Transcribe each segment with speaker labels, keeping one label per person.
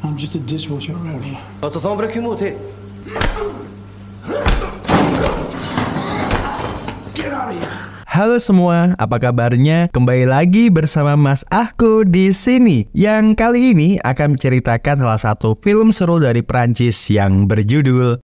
Speaker 1: I'm just a dishwasher around here. Wat het Halo semua, apa kabarnya? Kembali lagi bersama Mas Aku di sini yang kali ini akan menceritakan salah satu film seru dari Prancis yang berjudul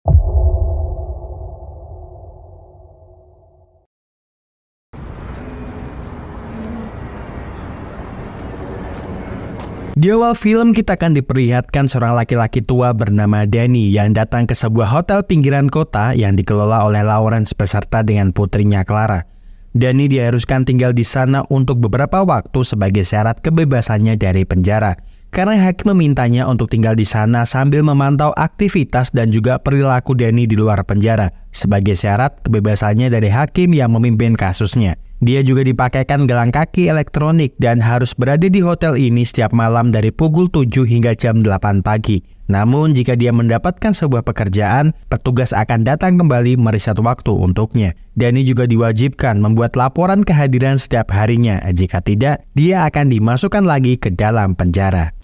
Speaker 1: Di awal film kita akan diperlihatkan seorang laki-laki tua bernama Danny yang datang ke sebuah hotel pinggiran kota yang dikelola oleh Lawrence beserta dengan putrinya Clara. Danny diharuskan tinggal di sana untuk beberapa waktu sebagai syarat kebebasannya dari penjara. Karena hakim memintanya untuk tinggal di sana sambil memantau aktivitas dan juga perilaku Danny di luar penjara sebagai syarat kebebasannya dari hakim yang memimpin kasusnya. Dia juga dipakaikan gelang kaki elektronik dan harus berada di hotel ini setiap malam dari pukul 7 hingga jam 8 pagi. Namun jika dia mendapatkan sebuah pekerjaan, petugas akan datang kembali meriset waktu untuknya. Dani juga diwajibkan membuat laporan kehadiran setiap harinya. Jika tidak, dia akan dimasukkan lagi ke dalam penjara.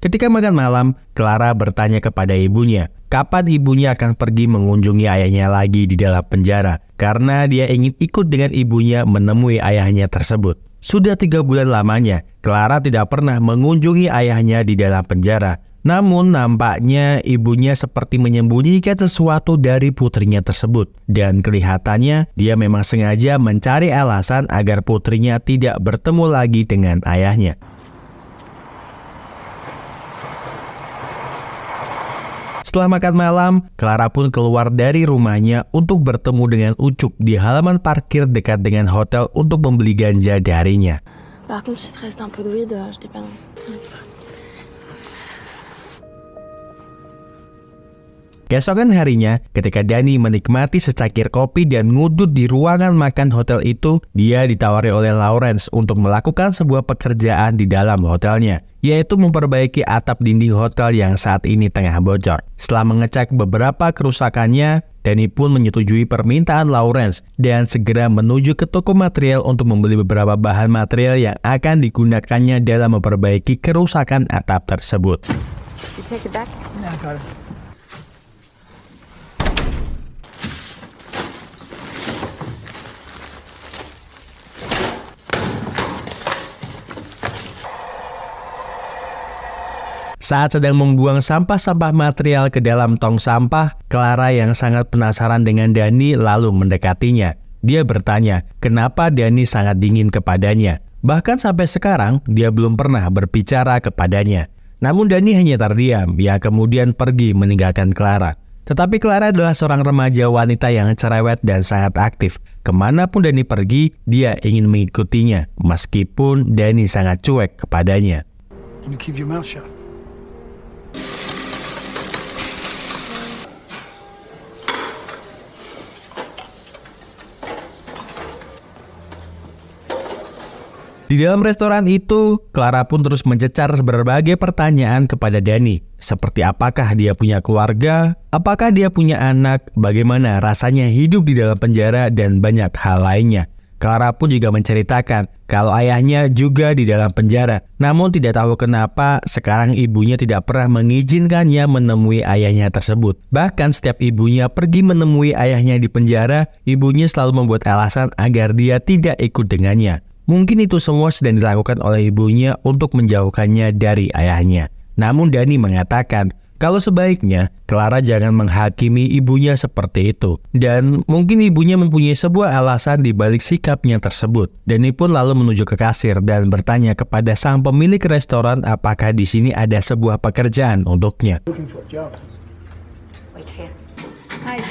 Speaker 1: Ketika makan malam, Clara bertanya kepada ibunya, kapan ibunya akan pergi mengunjungi ayahnya lagi di dalam penjara karena dia ingin ikut dengan ibunya menemui ayahnya tersebut. Sudah tiga bulan lamanya, Clara tidak pernah mengunjungi ayahnya di dalam penjara. Namun nampaknya ibunya seperti menyembunyikan sesuatu dari putrinya tersebut dan kelihatannya dia memang sengaja mencari alasan agar putrinya tidak bertemu lagi dengan ayahnya. Setelah makan malam, Clara pun keluar dari rumahnya untuk bertemu dengan Ucup di halaman parkir dekat dengan hotel untuk membeli ganja darinya. Keesokan harinya, ketika Dani menikmati secangkir kopi dan ngudut di ruangan makan hotel itu, dia ditawari oleh Lawrence untuk melakukan sebuah pekerjaan di dalam hotelnya, yaitu memperbaiki atap dinding hotel yang saat ini tengah bocor. Setelah mengecek beberapa kerusakannya, Danny pun menyetujui permintaan Lawrence dan segera menuju ke toko material untuk membeli beberapa bahan material yang akan digunakannya dalam memperbaiki kerusakan atap tersebut. Saat sedang membuang sampah-sampah material ke dalam tong sampah, Clara yang sangat penasaran dengan Dani lalu mendekatinya. Dia bertanya, kenapa Dani sangat dingin kepadanya? Bahkan sampai sekarang, dia belum pernah berbicara kepadanya. Namun Dani hanya terdiam, ya kemudian pergi meninggalkan Clara. Tetapi Clara adalah seorang remaja wanita yang cerewet dan sangat aktif. Kemanapun Dani pergi, dia ingin mengikutinya, meskipun Dani sangat cuek kepadanya. You keep your mouth shut. Di dalam restoran itu, Clara pun terus mencecar berbagai pertanyaan kepada Dani, seperti apakah dia punya keluarga, apakah dia punya anak, bagaimana rasanya hidup di dalam penjara, dan banyak hal lainnya. Clara pun juga menceritakan kalau ayahnya juga di dalam penjara. Namun tidak tahu kenapa sekarang ibunya tidak pernah mengizinkannya menemui ayahnya tersebut. Bahkan setiap ibunya pergi menemui ayahnya di penjara, ibunya selalu membuat alasan agar dia tidak ikut dengannya. Mungkin itu semua sedang dilakukan oleh ibunya untuk menjauhkannya dari ayahnya. Namun Dani mengatakan kalau sebaiknya Clara jangan menghakimi ibunya seperti itu. Dan mungkin ibunya mempunyai sebuah alasan di balik sikapnya tersebut. Dani pun lalu menuju ke kasir dan bertanya kepada sang pemilik restoran apakah di sini ada sebuah pekerjaan untuknya. Hey.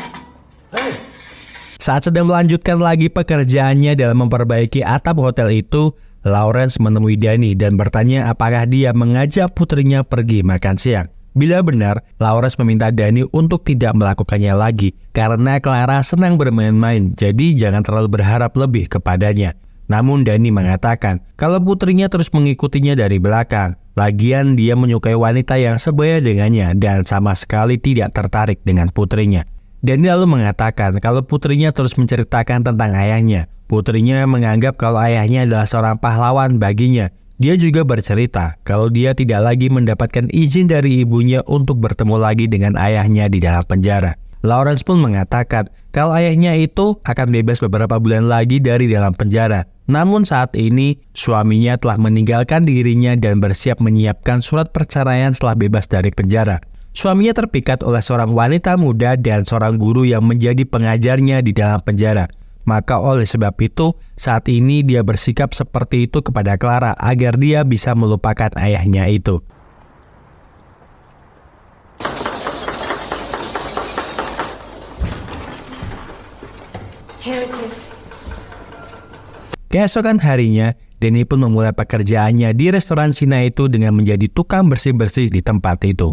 Speaker 1: Saat sedang melanjutkan lagi pekerjaannya dalam memperbaiki atap hotel itu, Lawrence menemui Dani dan bertanya apakah dia mengajak putrinya pergi makan siang. Bila benar, Lawrence meminta Dani untuk tidak melakukannya lagi karena Clara senang bermain-main, jadi jangan terlalu berharap lebih kepadanya. Namun Dani mengatakan kalau putrinya terus mengikutinya dari belakang. Lagian dia menyukai wanita yang sebaya dengannya dan sama sekali tidak tertarik dengan putrinya. Denny lalu mengatakan kalau putrinya terus menceritakan tentang ayahnya. Putrinya menganggap kalau ayahnya adalah seorang pahlawan baginya. Dia juga bercerita kalau dia tidak lagi mendapatkan izin dari ibunya untuk bertemu lagi dengan ayahnya di dalam penjara. Lawrence pun mengatakan kalau ayahnya itu akan bebas beberapa bulan lagi dari dalam penjara. Namun saat ini suaminya telah meninggalkan dirinya dan bersiap menyiapkan surat perceraian setelah bebas dari penjara. Suaminya terpikat oleh seorang wanita muda dan seorang guru yang menjadi pengajarnya di dalam penjara. Maka oleh sebab itu, saat ini dia bersikap seperti itu kepada Clara agar dia bisa melupakan ayahnya itu. Keesokan harinya, Denny pun memulai pekerjaannya di restoran Cina itu dengan menjadi tukang bersih-bersih di tempat itu.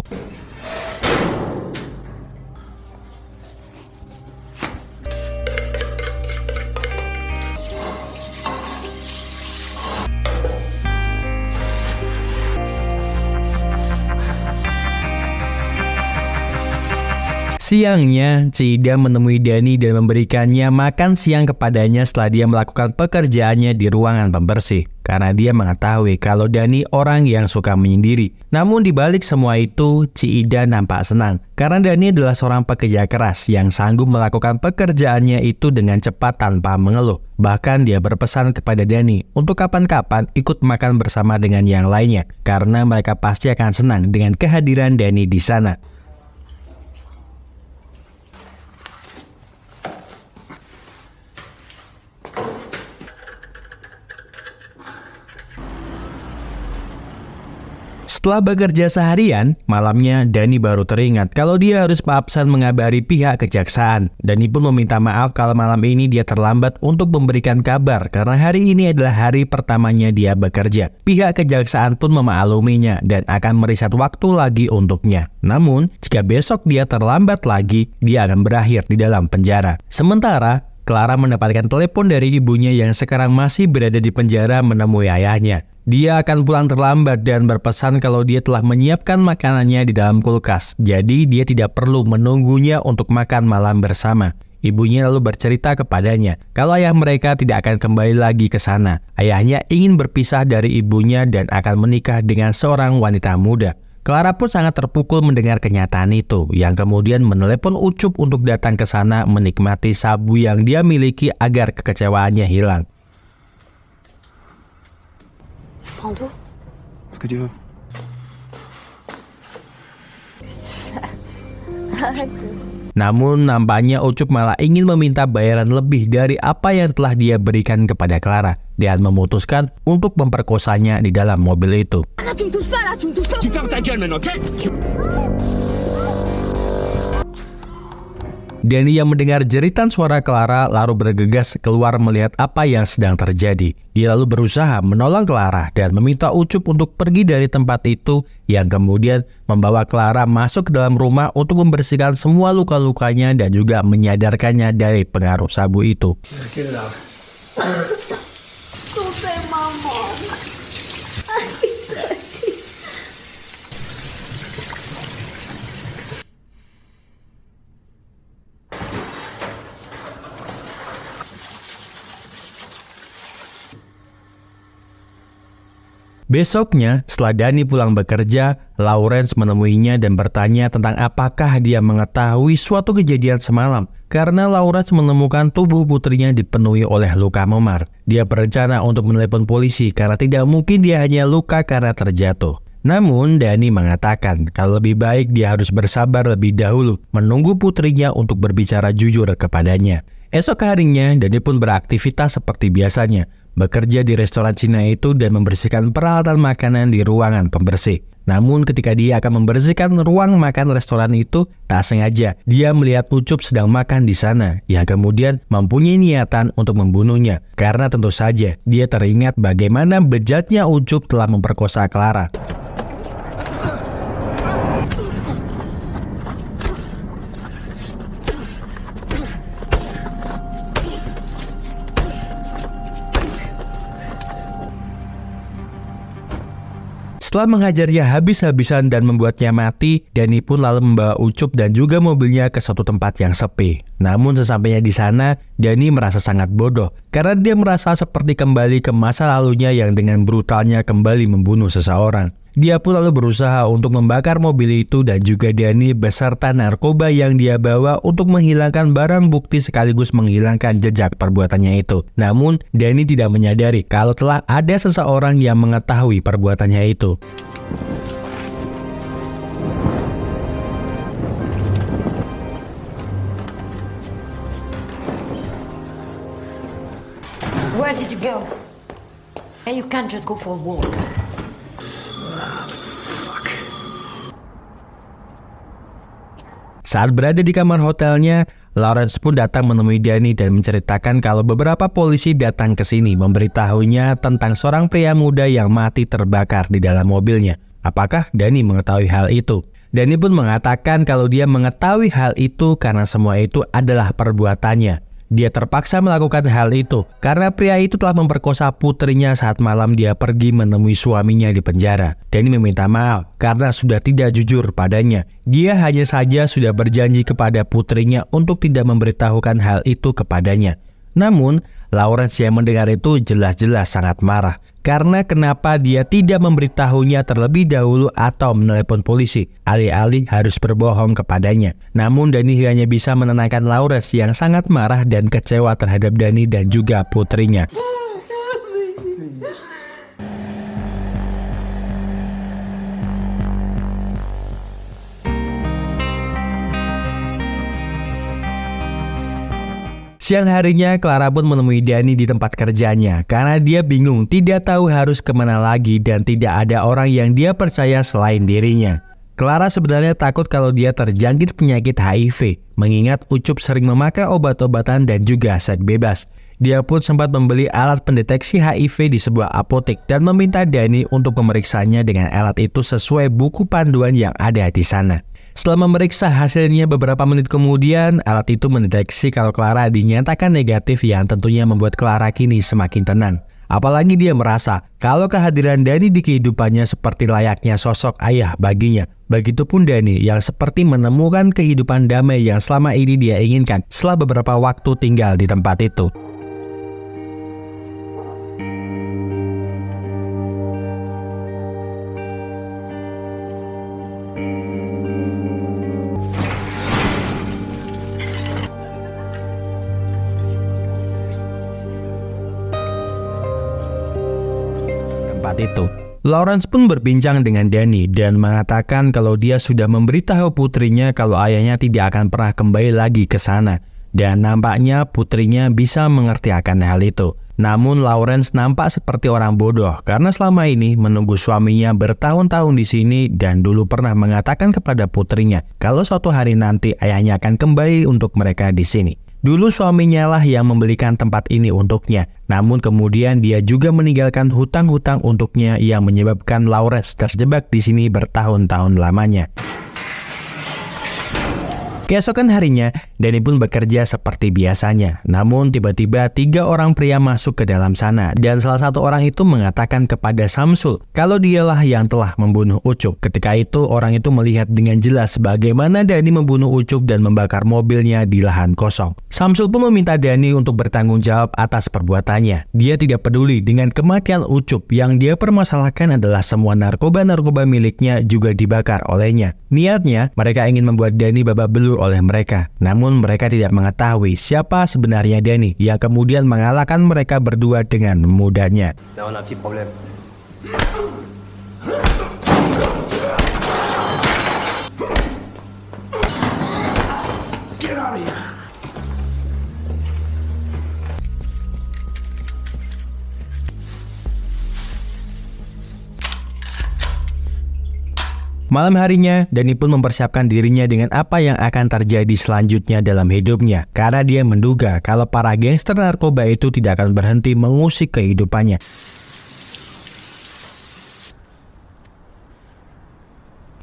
Speaker 1: Siangnya, Cida menemui Dani dan memberikannya makan siang kepadanya setelah dia melakukan pekerjaannya di ruangan pembersih. Karena dia mengetahui kalau Dani orang yang suka menyendiri. Namun di balik semua itu, Cida nampak senang. Karena Dani adalah seorang pekerja keras yang sanggup melakukan pekerjaannya itu dengan cepat tanpa mengeluh. Bahkan dia berpesan kepada Dani untuk kapan-kapan ikut makan bersama dengan yang lainnya. Karena mereka pasti akan senang dengan kehadiran Dani di sana. Setelah bekerja seharian, malamnya Dani baru teringat kalau dia harus absen mengabari pihak kejaksaan. Dani pun meminta maaf kalau malam ini dia terlambat untuk memberikan kabar karena hari ini adalah hari pertamanya dia bekerja. Pihak kejaksaan pun memakluminya dan akan meriset waktu lagi untuknya. Namun, jika besok dia terlambat lagi, dia akan berakhir di dalam penjara. Sementara, Clara mendapatkan telepon dari ibunya yang sekarang masih berada di penjara menemui ayahnya. Dia akan pulang terlambat dan berpesan kalau dia telah menyiapkan makanannya di dalam kulkas, jadi dia tidak perlu menunggunya untuk makan malam bersama. Ibunya lalu bercerita kepadanya kalau ayah mereka tidak akan kembali lagi ke sana. Ayahnya ingin berpisah dari ibunya dan akan menikah dengan seorang wanita muda. Clara pun sangat terpukul mendengar kenyataan itu, yang kemudian menelepon Ucup untuk datang ke sana menikmati sabu yang dia miliki agar kekecewaannya hilang prends tout Ce que tu veux. Namun nampaknya Ucup malah ingin meminta bayaran lebih dari apa yang telah dia berikan kepada Clara dan memutuskan untuk memperkosanya di dalam mobil itu. Danny yang mendengar jeritan suara Clara lalu bergegas keluar melihat apa yang sedang terjadi. Dia lalu berusaha menolong Clara dan meminta Ucup untuk pergi dari tempat itu yang kemudian membawa Clara masuk ke dalam rumah untuk membersihkan semua luka-lukanya dan juga menyadarkannya dari pengaruh sabu itu. Besoknya, setelah Dani pulang bekerja, Lawrence menemuinya dan bertanya tentang apakah dia mengetahui suatu kejadian semalam. Karena Lawrence menemukan tubuh putrinya dipenuhi oleh luka memar. Dia berencana untuk menelepon polisi karena tidak mungkin dia hanya luka karena terjatuh. Namun, Dani mengatakan kalau lebih baik dia harus bersabar lebih dahulu, menunggu putrinya untuk berbicara jujur kepadanya. Esok harinya, Dani pun beraktivitas seperti biasanya bekerja di restoran Cina itu dan membersihkan peralatan makanan di ruangan pembersih. Namun ketika dia akan membersihkan ruang makan restoran itu, tak sengaja dia melihat Ucup sedang makan di sana, yang kemudian mempunyai niatan untuk membunuhnya. Karena tentu saja dia teringat bagaimana bejatnya Ucup telah memperkosa Clara. Setelah mengajarnya habis-habisan dan membuatnya mati, Danny pun lalu membawa Ucup dan juga mobilnya ke suatu tempat yang sepi. Namun sesampainya di sana, Danny merasa sangat bodoh karena dia merasa seperti kembali ke masa lalunya yang dengan brutalnya kembali membunuh seseorang. Dia pun lalu berusaha untuk membakar mobil itu dan juga Dani beserta narkoba yang dia bawa untuk menghilangkan barang bukti sekaligus menghilangkan jejak perbuatannya itu. Namun, Dani tidak menyadari kalau telah ada seseorang yang mengetahui perbuatannya itu. Where did you go? And you can't just go for a walk. Saat berada di kamar hotelnya, Lawrence pun datang menemui Danny dan menceritakan kalau beberapa polisi datang ke sini memberitahunya tentang seorang pria muda yang mati terbakar di dalam mobilnya. Apakah Danny mengetahui hal itu? Danny pun mengatakan kalau dia mengetahui hal itu karena semua itu adalah perbuatannya. Dia terpaksa melakukan hal itu karena pria itu telah memperkosa putrinya saat malam dia pergi menemui suaminya di penjara. Danny meminta maaf karena sudah tidak jujur padanya. Dia hanya saja sudah berjanji kepada putrinya untuk tidak memberitahukan hal itu kepadanya. Namun, Lawrence yang mendengar itu jelas-jelas sangat marah karena kenapa dia tidak memberitahunya terlebih dahulu atau menelepon polisi, alih-alih harus berbohong kepadanya. Namun Dani hanya bisa menenangkan Lawrence yang sangat marah dan kecewa terhadap Dani dan juga putrinya. Siang harinya, Clara pun menemui Dani di tempat kerjanya karena dia bingung tidak tahu harus kemana lagi dan tidak ada orang yang dia percaya selain dirinya. Clara sebenarnya takut kalau dia terjangkit penyakit HIV, mengingat Ucup sering memakai obat-obatan dan juga set bebas. Dia pun sempat membeli alat pendeteksi HIV di sebuah apotek dan meminta Dani untuk memeriksanya dengan alat itu sesuai buku panduan yang ada di sana. Setelah memeriksa hasilnya beberapa menit kemudian, alat itu mendeteksi kalau Clara dinyatakan negatif yang tentunya membuat Clara kini semakin tenang. Apalagi dia merasa kalau kehadiran Dani di kehidupannya seperti layaknya sosok ayah baginya. Begitupun Dani yang seperti menemukan kehidupan damai yang selama ini dia inginkan setelah beberapa waktu tinggal di tempat itu. saat itu. Lawrence pun berbincang dengan Danny dan mengatakan kalau dia sudah memberitahu putrinya kalau ayahnya tidak akan pernah kembali lagi ke sana dan nampaknya putrinya bisa mengerti akan hal itu. Namun Lawrence nampak seperti orang bodoh karena selama ini menunggu suaminya bertahun-tahun di sini dan dulu pernah mengatakan kepada putrinya kalau suatu hari nanti ayahnya akan kembali untuk mereka di sini. Dulu suaminya lah yang membelikan tempat ini untuknya, namun kemudian dia juga meninggalkan hutang-hutang untuknya yang menyebabkan Laures terjebak di sini bertahun-tahun lamanya. Keesokan harinya, Danny pun bekerja seperti biasanya. Namun tiba-tiba tiga orang pria masuk ke dalam sana dan salah satu orang itu mengatakan kepada Samsul kalau dialah yang telah membunuh Ucup. Ketika itu orang itu melihat dengan jelas bagaimana Danny membunuh Ucup dan membakar mobilnya di lahan kosong. Samsul pun meminta Danny untuk bertanggung jawab atas perbuatannya. Dia tidak peduli dengan kematian Ucup yang dia permasalahkan adalah semua narkoba-narkoba miliknya juga dibakar olehnya. Niatnya, mereka ingin membuat Danny babak belur oleh mereka. Namun mereka tidak mengetahui siapa sebenarnya Denny yang kemudian mengalahkan mereka berdua dengan mudahnya. Nah, Malam harinya, Dani pun mempersiapkan dirinya dengan apa yang akan terjadi selanjutnya dalam hidupnya karena dia menduga kalau para gangster narkoba itu tidak akan berhenti mengusik kehidupannya.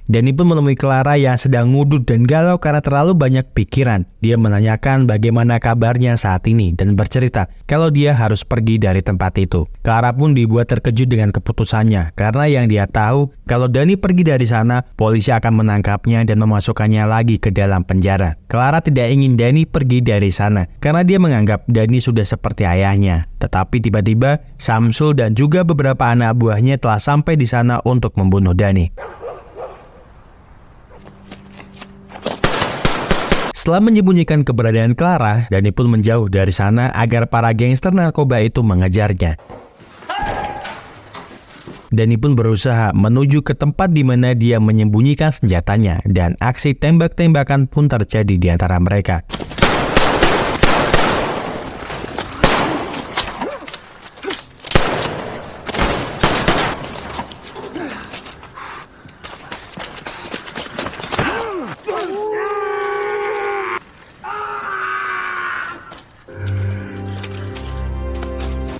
Speaker 1: Danny pun menemui Clara yang sedang ngudut dan galau karena terlalu banyak pikiran. Dia menanyakan bagaimana kabarnya saat ini dan bercerita kalau dia harus pergi dari tempat itu. Clara pun dibuat terkejut dengan keputusannya karena yang dia tahu kalau Danny pergi dari sana, polisi akan menangkapnya dan memasukkannya lagi ke dalam penjara. Clara tidak ingin Danny pergi dari sana karena dia menganggap Danny sudah seperti ayahnya. Tetapi tiba-tiba Samsul dan juga beberapa anak buahnya telah sampai di sana untuk membunuh Danny. Setelah menyembunyikan keberadaan Clara, Dani pun menjauh dari sana agar para gangster narkoba itu mengejarnya. Dani pun berusaha menuju ke tempat di mana dia menyembunyikan senjatanya dan aksi tembak-tembakan pun terjadi di antara mereka.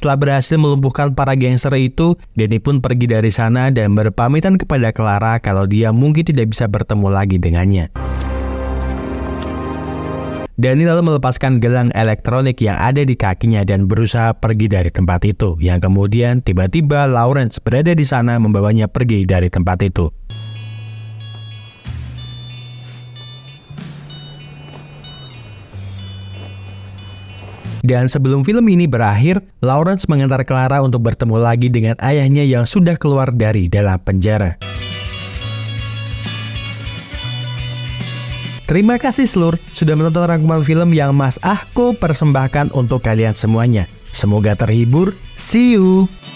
Speaker 1: Setelah berhasil melumpuhkan para gangster itu, Danny pun pergi dari sana dan berpamitan kepada Clara kalau dia mungkin tidak bisa bertemu lagi dengannya. Danny lalu melepaskan gelang elektronik yang ada di kakinya dan berusaha pergi dari tempat itu. Yang kemudian tiba-tiba Lawrence berada di sana membawanya pergi dari tempat itu. Dan sebelum film ini berakhir, Lawrence mengantar Clara untuk bertemu lagi dengan ayahnya yang sudah keluar dari dalam penjara. Terima kasih seluruh sudah menonton rangkuman film yang Mas Ahko persembahkan untuk kalian semuanya. Semoga terhibur. See you!